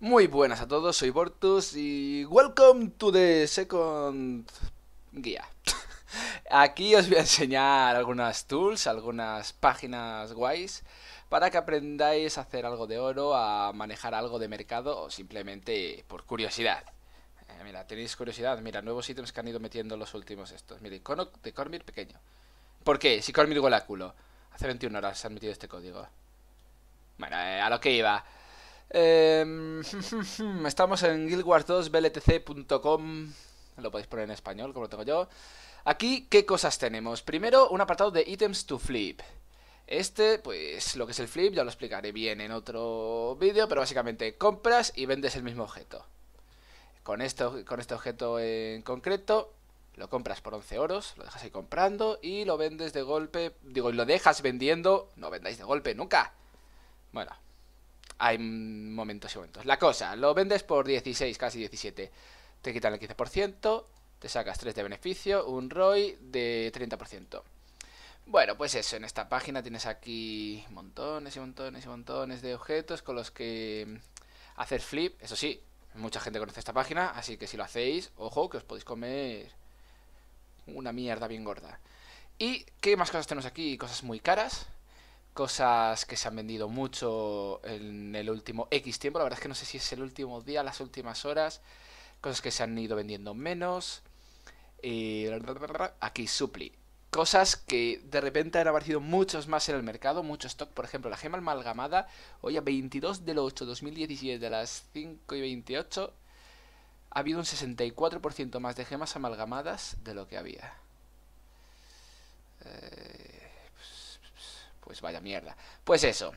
Muy buenas a todos, soy Bortus y welcome to the second guía. Aquí os voy a enseñar algunas tools, algunas páginas guays para que aprendáis a hacer algo de oro, a manejar algo de mercado o simplemente por curiosidad. Eh, mira, tenéis curiosidad, mira, nuevos ítems que han ido metiendo los últimos estos. Mira, icono de Cormir pequeño. ¿Por qué? Si Cormir huele a culo. Hace 21 horas se han metido este código. Bueno, eh, a lo que iba. Em, estamos en guildwars 2 bltc.com. Lo podéis poner en español, como lo tengo yo. Aquí, ¿qué cosas tenemos? Primero, un apartado de ítems to flip. Este, pues lo que es el flip, ya lo explicaré bien en otro vídeo, pero básicamente compras y vendes el mismo objeto. Con, esto, con este objeto en concreto, lo compras por 11 euros, lo dejas ahí comprando y lo vendes de golpe, digo, y lo dejas vendiendo, no vendáis de golpe nunca. Bueno, hay momentos y momentos. La cosa, lo vendes por 16, casi 17. Te quitan el 15%, te sacas 3 de beneficio, un ROI de 30%. Bueno, pues eso, en esta página tienes aquí montones y montones y montones de objetos con los que hacer flip. Eso sí, mucha gente conoce esta página, así que si lo hacéis, ojo, que os podéis comer una mierda bien gorda. ¿Y qué más cosas tenemos aquí? Cosas muy caras cosas que se han vendido mucho en el último X tiempo. La verdad es que no sé si es el último día, las últimas horas. Cosas que se han ido vendiendo menos. Y aquí Supli. Cosas que de repente han aparecido muchos más en el mercado, mucho stock. Por ejemplo, la gema amalgamada, hoy a 22 del 8 2017, de las 5 y 28, ha habido un 64% más de gemas amalgamadas de lo que había. Eh, pues vaya mierda. Pues eso.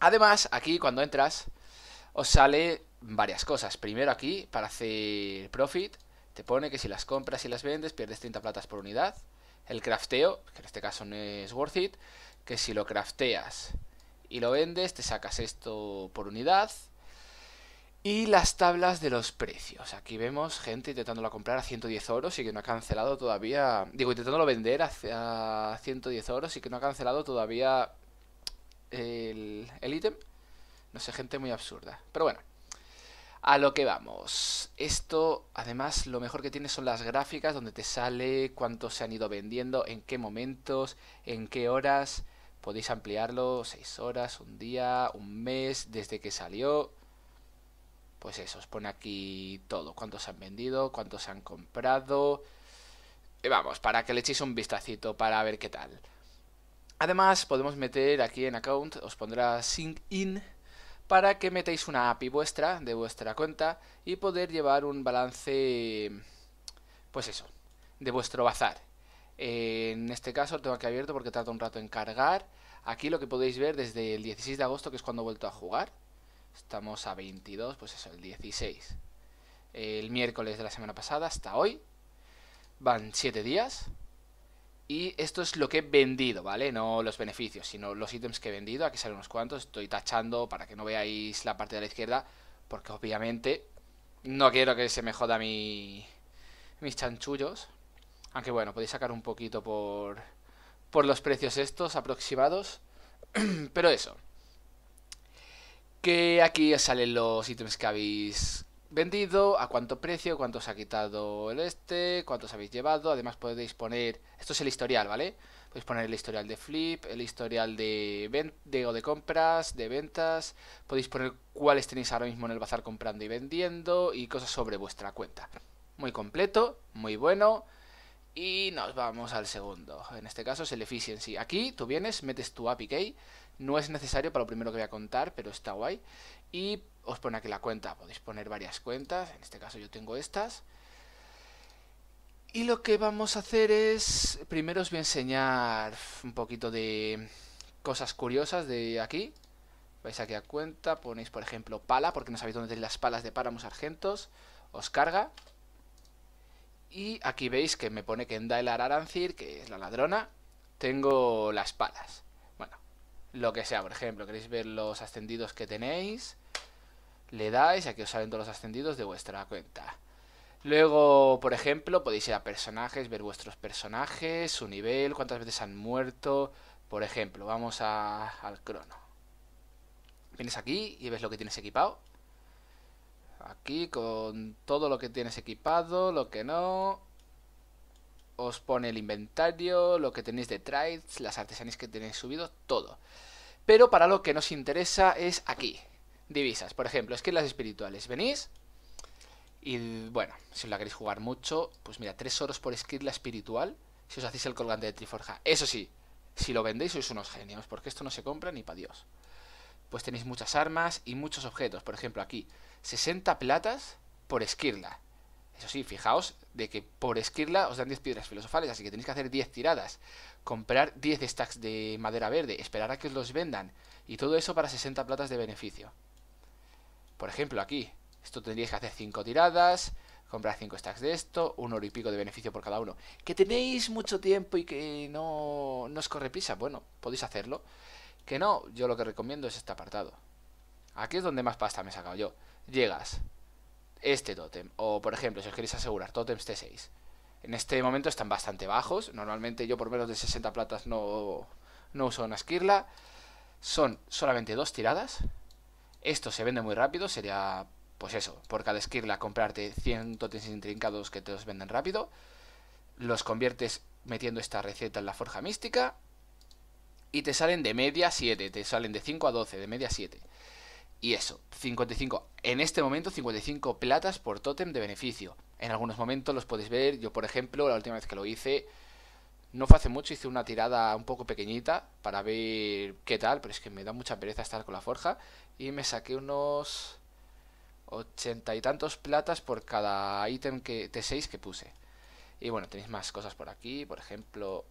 Además, aquí cuando entras, os sale varias cosas. Primero aquí, para hacer profit, te pone que si las compras y las vendes, pierdes 30 platas por unidad. El crafteo, que en este caso no es worth it, que si lo crafteas y lo vendes, te sacas esto por unidad. Y las tablas de los precios. Aquí vemos gente intentándolo comprar a 110 euros y que no ha cancelado todavía. Digo, intentándolo vender a 110 euros y que no ha cancelado todavía el, el ítem. No sé, gente muy absurda. Pero bueno, a lo que vamos. Esto, además, lo mejor que tiene son las gráficas donde te sale cuánto se han ido vendiendo, en qué momentos, en qué horas. Podéis ampliarlo 6 horas, un día, un mes, desde que salió pues eso, os pone aquí todo, cuántos han vendido, cuántos han comprado, vamos, para que le echéis un vistacito para ver qué tal. Además, podemos meter aquí en account, os pondrá sync in, para que metáis una API vuestra, de vuestra cuenta, y poder llevar un balance, pues eso, de vuestro bazar. En este caso lo tengo aquí abierto porque tarda un rato en cargar. Aquí lo que podéis ver desde el 16 de agosto, que es cuando he vuelto a jugar, Estamos a 22, pues eso, el 16. El miércoles de la semana pasada hasta hoy. Van 7 días. Y esto es lo que he vendido, ¿vale? No los beneficios, sino los ítems que he vendido. Aquí salen unos cuantos. Estoy tachando para que no veáis la parte de la izquierda. Porque obviamente no quiero que se me joda mi, mis chanchullos. Aunque bueno, podéis sacar un poquito por, por los precios estos aproximados. Pero eso que aquí salen los ítems que habéis vendido, a cuánto precio, cuánto os ha quitado el este, cuántos habéis llevado. Además podéis poner, esto es el historial, ¿vale? Podéis poner el historial de flip, el historial de, o de compras, de ventas. Podéis poner cuáles tenéis ahora mismo en el bazar comprando y vendiendo y cosas sobre vuestra cuenta. Muy completo, muy bueno. Y nos vamos al segundo. En este caso es el efficiency. Aquí tú vienes, metes tu API key. No es necesario para lo primero que voy a contar, pero está guay. Y os pone aquí la cuenta. Podéis poner varias cuentas. En este caso yo tengo estas. Y lo que vamos a hacer es... Primero os voy a enseñar un poquito de cosas curiosas de aquí. Vais aquí a cuenta, ponéis por ejemplo pala, porque no sabéis dónde tenéis las palas de páramos argentos. Os carga. Y aquí veis que me pone que en Dailar Arancir, que es la ladrona, tengo las palas. Bueno, lo que sea, por ejemplo, queréis ver los ascendidos que tenéis, le dais, aquí os salen todos los ascendidos de vuestra cuenta. Luego, por ejemplo, podéis ir a personajes, ver vuestros personajes, su nivel, cuántas veces han muerto. Por ejemplo, vamos al crono. Vienes aquí y ves lo que tienes equipado con todo lo que tienes equipado, lo que no. Os pone el inventario, lo que tenéis de trades, las artesanías que tenéis subido, todo. Pero para lo que nos interesa es aquí. Divisas, por ejemplo, es que las espirituales. Venís y bueno, si os la queréis jugar mucho, pues mira, Tres oros por esquirla espiritual. Si os hacéis el colgante de Triforja. Eso sí, si lo vendéis sois unos genios, porque esto no se compra ni para Dios. Pues tenéis muchas armas y muchos objetos. Por ejemplo, aquí 60 platas por esquirla. Eso sí, fijaos de que por esquirla os dan 10 piedras filosofales, así que tenéis que hacer 10 tiradas, comprar 10 stacks de madera verde, esperar a que os los vendan, y todo eso para 60 platas de beneficio. Por ejemplo, aquí, esto tendríais que hacer 5 tiradas, comprar 5 stacks de esto, un oro y pico de beneficio por cada uno. Que tenéis mucho tiempo y que no, no os corre prisa, bueno, podéis hacerlo. Que no, yo lo que recomiendo es este apartado. Aquí es donde más pasta me he sacado yo llegas este tótem, o por ejemplo, si os queréis asegurar tótems T6, en este momento están bastante bajos, normalmente yo por menos de 60 platas no, no uso una esquirla, son solamente dos tiradas, esto se vende muy rápido, sería pues eso, por cada esquirla comprarte 100 tótems intrincados que te los venden rápido, los conviertes metiendo esta receta en la forja mística y te salen de media 7, te salen de 5 a 12, de media 7. Y eso, 55, en este momento 55 platas por tótem de beneficio. En algunos momentos los podéis ver, yo por ejemplo, la última vez que lo hice, no fue hace mucho, hice una tirada un poco pequeñita para ver qué tal, pero es que me da mucha pereza estar con la forja. Y me saqué unos ochenta y tantos platas por cada ítem que, T6 que puse. Y bueno, tenéis más cosas por aquí, por ejemplo...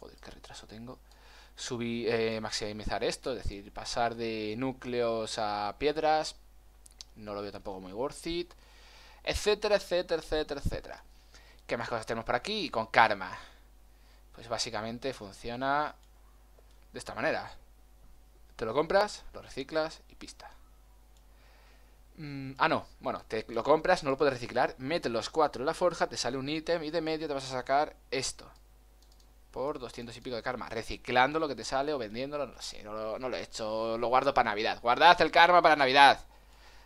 Joder, qué retraso tengo subir, eh, maximizar esto, es decir, pasar de núcleos a piedras, no lo veo tampoco muy worth it, etcétera, etcétera, etcétera, etcétera. ¿Qué más cosas tenemos por aquí? Con karma. Pues básicamente funciona de esta manera. Te lo compras, lo reciclas y pista. Mm, ah, no. Bueno, te lo compras, no lo puedes reciclar. Mete los cuatro en la forja, te sale un ítem y de medio te vas a sacar esto por 200 y pico de karma. Reciclando lo que te sale o vendiéndolo, no lo sé, no lo, he hecho, lo guardo para Navidad. Guardad el karma para Navidad.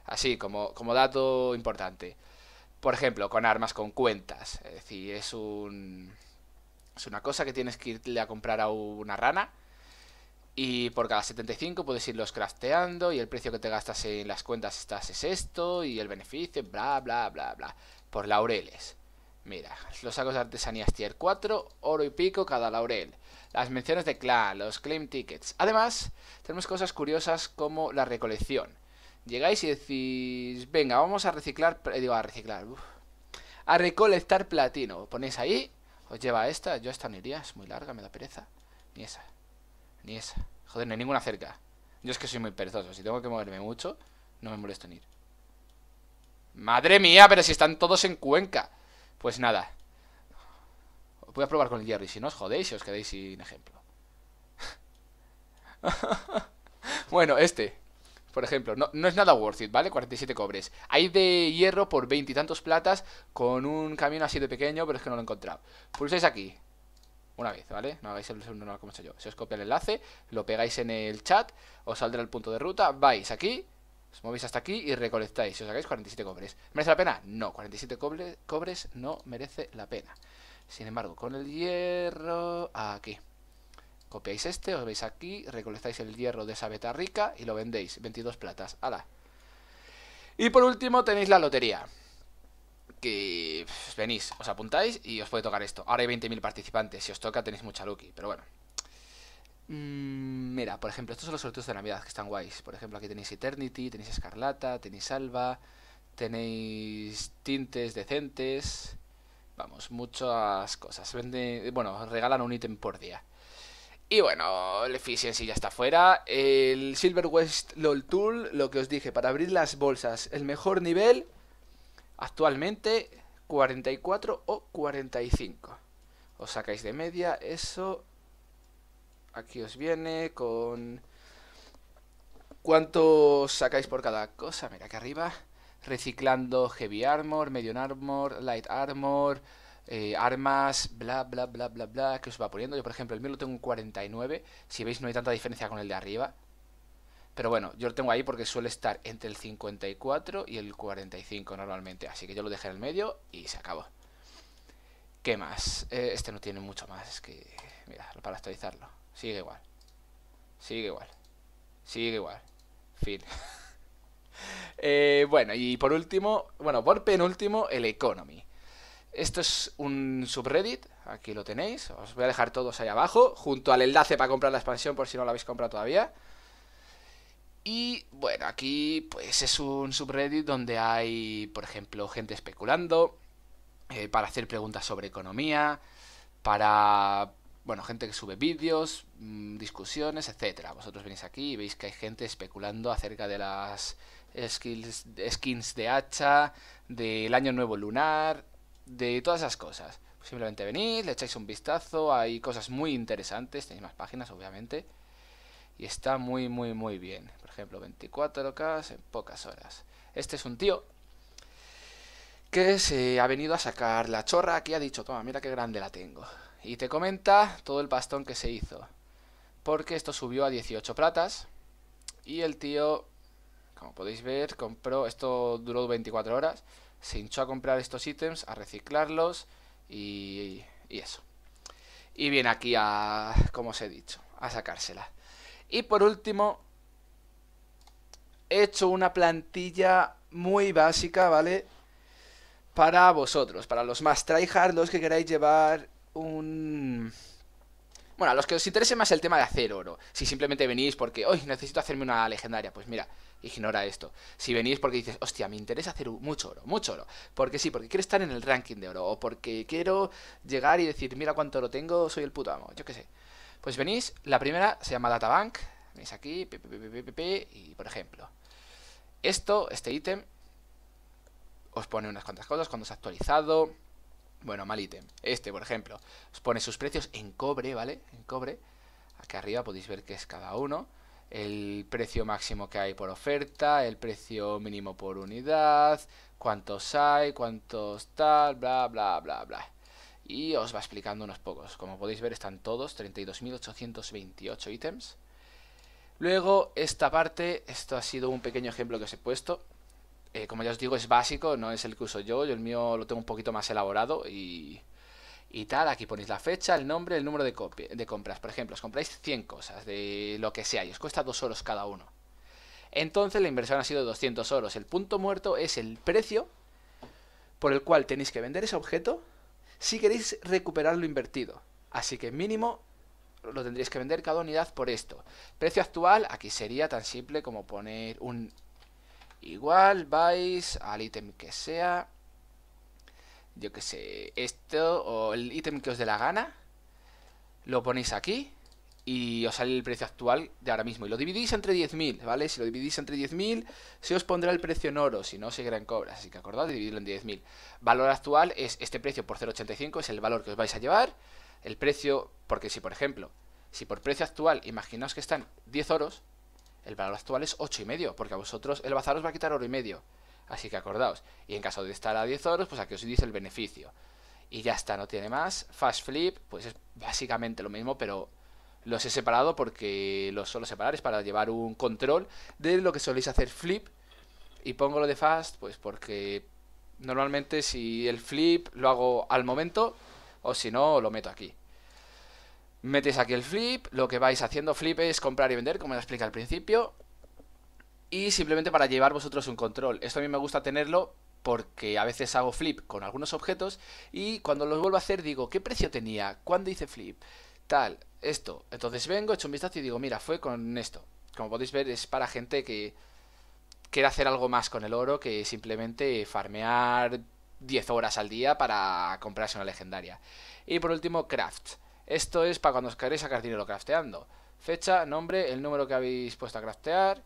Así, como, como dato importante. Por ejemplo, con armas, con cuentas. Es decir, es un... Es una cosa que tienes que irle a comprar a una rana. Y por cada 75 puedes irlos crafteando y el precio que te gastas en las cuentas estás es esto y el beneficio, bla, bla, bla, bla. Por laureles. Mira, los sacos de artesanías tier 4, oro y pico cada laurel. Las menciones de clan, los claim tickets. Además, tenemos cosas curiosas como la recolección. Llegáis y decís, venga, vamos a reciclar, eh, digo, a reciclar, a recolectar platino. Ponéis ahí, os lleva esta, yo esta no iría, es muy larga, me da pereza. Ni esa, ni esa. Joder, no hay ninguna cerca. Yo es que soy muy perezoso, si tengo que moverme mucho, no me molesto en ir. Madre mía, pero si están todos en Cuenca. Pues nada. Voy a probar con el y si no os jodéis y os quedéis sin ejemplo. bueno, este, por ejemplo, no, es nada worth it, ¿vale? 47 cobres. Hay de hierro por tantos platas con un camino así de pequeño, pero es que no lo he encontrado. Pulsáis aquí. Una vez, ¿vale? No hagáis el normal como he hecho yo. Se os copia el enlace, lo pegáis en el chat, os saldrá el punto de ruta, vais aquí, os movéis hasta aquí y recolectáis. Y os sacáis 47 cobres. ¿Merece la pena? No, 47 cobres no merece la pena. Sin embargo, con el hierro... Aquí. Copiáis este, os veis aquí, recolectáis el hierro de esa beta rica y lo vendéis. 22 platas. ¡Hala! Y por último tenéis la lotería. Que venís, os apuntáis y os puede tocar esto. Ahora hay 20.000 participantes. Si os toca tenéis mucha lucky, pero bueno. Mm, mira, por ejemplo, estos son los sorteos de Navidad que están guays. Por ejemplo, aquí tenéis Eternity, tenéis Escarlata, tenéis Alba, tenéis tintes decentes. Vamos, muchas cosas. Vende, bueno, regalan un ítem por día. Y bueno, el Efficiency ya está fuera. El Silver West LOL Tool, lo que os dije, para abrir las bolsas, el mejor nivel actualmente 44 o 45. Os sacáis de media, eso Aquí os viene con... ¿Cuánto sacáis por cada cosa? Mira, aquí arriba. Reciclando Heavy Armor, Medium Armor, Light Armor, eh, armas, bla, bla, bla, bla, bla, que os va poniendo. Yo, por ejemplo, el mío lo tengo en 49. Si veis, no hay tanta diferencia con el de arriba. Pero bueno, yo lo tengo ahí porque suele estar entre el 54 y el 45 normalmente. Así que yo lo dejé en el medio y se acabó. ¿Qué más? Eh, este no tiene mucho más, es que... Mira, para actualizarlo. Sigue igual. Sigue igual. Sigue igual. Fin. Eh, bueno, y por último, bueno, por penúltimo, el economy. Esto es un subreddit, aquí lo tenéis, os voy a dejar todos ahí abajo, junto al enlace para comprar la expansión por si no la habéis comprado todavía. Y bueno, aquí pues es un subreddit donde hay, por ejemplo, gente especulando, eh, para hacer preguntas sobre economía, para bueno, gente que sube vídeos, mm, discusiones, etcétera. Vosotros venís aquí y veis que hay gente especulando acerca de las skins de hacha, del año nuevo lunar, de todas esas cosas. Simplemente venís, le echáis un vistazo, hay cosas muy interesantes, tenéis más páginas obviamente. Y está muy, muy, muy bien. Por ejemplo, 24K en pocas horas. Este es un tío que se ha venido a sacar la chorra aquí ha dicho, toma, mira qué grande la tengo y te comenta todo el pastón que se hizo. Porque esto subió a 18 platas y el tío, como podéis ver, compró, esto duró 24 horas, se hinchó a comprar estos ítems, a reciclarlos y, eso. Y viene aquí a, como os he dicho, a sacársela. Y por último, he hecho una plantilla muy básica, ¿vale? Para vosotros, para los más tryhard, que queráis llevar un... Bueno, a los que os interese más el tema de hacer oro. Si simplemente venís porque, hoy necesito hacerme una legendaria, pues mira, ignora esto. Si venís porque dices, hostia, me interesa hacer mucho oro, mucho oro. Porque sí, porque quiero estar en el ranking de oro. O porque quiero llegar y decir, mira cuánto oro tengo, soy el puto amo. Yo qué sé. Pues venís, la primera se llama Databank. Venís aquí, y por ejemplo, esto, este ítem, os pone unas cuantas cosas cuando se ha actualizado bueno, mal ítem. Este, por ejemplo, os pone sus precios en cobre, ¿vale? En cobre. Aquí arriba podéis ver qué es cada uno. El precio máximo que hay por oferta, el precio mínimo por unidad, cuántos hay, cuántos tal, bla, bla, bla, bla. Y os va explicando unos pocos. Como podéis ver están todos, 32.828 ítems. Luego, esta parte, esto ha sido un pequeño ejemplo que os he puesto. Eh, como ya os digo, es básico, no es el que uso yo. Yo el mío lo tengo un poquito más elaborado y, y tal. Aquí ponéis la fecha, el nombre, el número de, de compras. Por ejemplo, os compráis 100 cosas de lo que sea y os cuesta 2 euros cada uno. Entonces la inversión ha sido 200 euros. El punto muerto es el precio por el cual tenéis que vender ese objeto si queréis recuperar lo invertido. Así que mínimo lo tendréis que vender cada unidad por esto. Precio actual aquí sería tan simple como poner un Igual vais al ítem que sea, yo que sé, esto o el ítem que os dé la gana, lo ponéis aquí y os sale el precio actual de ahora mismo. Y lo dividís entre 10.000, ¿vale? Si lo dividís entre 10.000, se os pondrá el precio en oro, si no, se en cobras. Así que acordad de dividirlo en 10.000. Valor actual es este precio por 0.85, es el valor que os vais a llevar. El precio, porque si por ejemplo, si por precio actual imaginaos que están 10 oros, el valor actual es y medio, porque a vosotros el bazar os va a quitar oro y medio. Así que acordaos. Y en caso de estar a 10 horas, pues aquí os dice el beneficio. Y ya está, no tiene más. Fast Flip, pues es básicamente lo mismo, pero los he separado porque los suelo separar. Es para llevar un control de lo que soléis hacer flip. Y pongo lo de fast, pues porque normalmente si el flip lo hago al momento, o si no, lo meto aquí. Metéis aquí el flip, lo que vais haciendo flip es comprar y vender, como ya expliqué al principio. Y simplemente para llevar vosotros un control. Esto a mí me gusta tenerlo porque a veces hago flip con algunos objetos y cuando los vuelvo a hacer digo, ¿qué precio tenía? ¿Cuándo hice flip? Tal, esto. Entonces vengo, echo un vistazo y digo, mira, fue con esto. Como podéis ver es para gente que quiere hacer algo más con el oro que simplemente farmear 10 horas al día para comprarse una legendaria. Y por último, craft. Esto es para cuando os queréis sacar dinero crafteando. Fecha, nombre, el número que habéis puesto a craftear,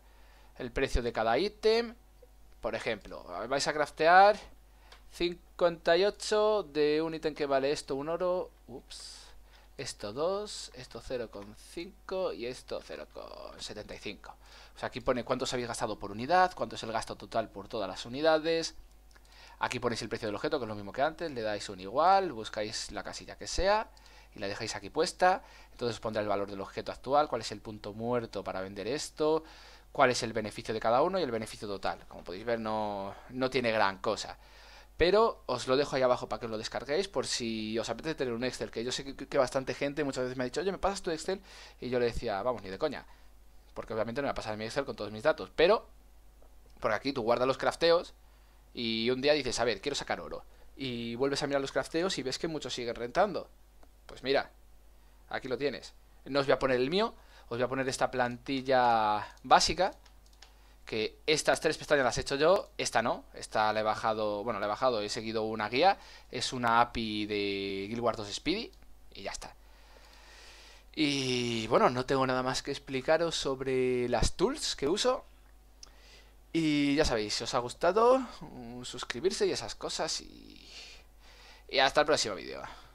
el precio de cada ítem. Por ejemplo, vais a craftear 58 de un ítem que vale esto un oro. Ups. Esto 2, esto 0,5 y esto 0,75. aquí pone cuántos habéis gastado por unidad, cuánto es el gasto total por todas las unidades. Aquí ponéis el precio del objeto, que es lo mismo que antes. Le dais un igual, buscáis la casilla que sea y la dejáis aquí puesta. Entonces os pondrá el valor del objeto actual, cuál es el punto muerto para vender esto, cuál es el beneficio de cada uno y el beneficio total. Como podéis ver, no, no tiene gran cosa. Pero os lo dejo ahí abajo para que os lo descarguéis por si os apetece tener un Excel, que yo sé que, bastante gente muchas veces me ha dicho, oye, ¿me pasas tu Excel? Y yo le decía, vamos, ni de coña. Porque obviamente no me va a pasar mi Excel con todos mis datos. Pero, por aquí tú guardas los crafteos y un día dices, a ver, quiero sacar oro. Y vuelves a mirar los crafteos y ves que muchos siguen rentando. Pues mira, aquí lo tienes. No os voy a poner el mío, os voy a poner esta plantilla básica, que estas tres pestañas las he hecho yo, esta no, esta la he bajado, bueno, la he bajado, he seguido una guía, es una API de Guild Wars 2 Speedy, y ya está. Y bueno, no tengo nada más que explicaros sobre las tools que uso. Y ya sabéis, si os ha gustado, suscribirse y esas cosas. Y, y hasta el próximo vídeo.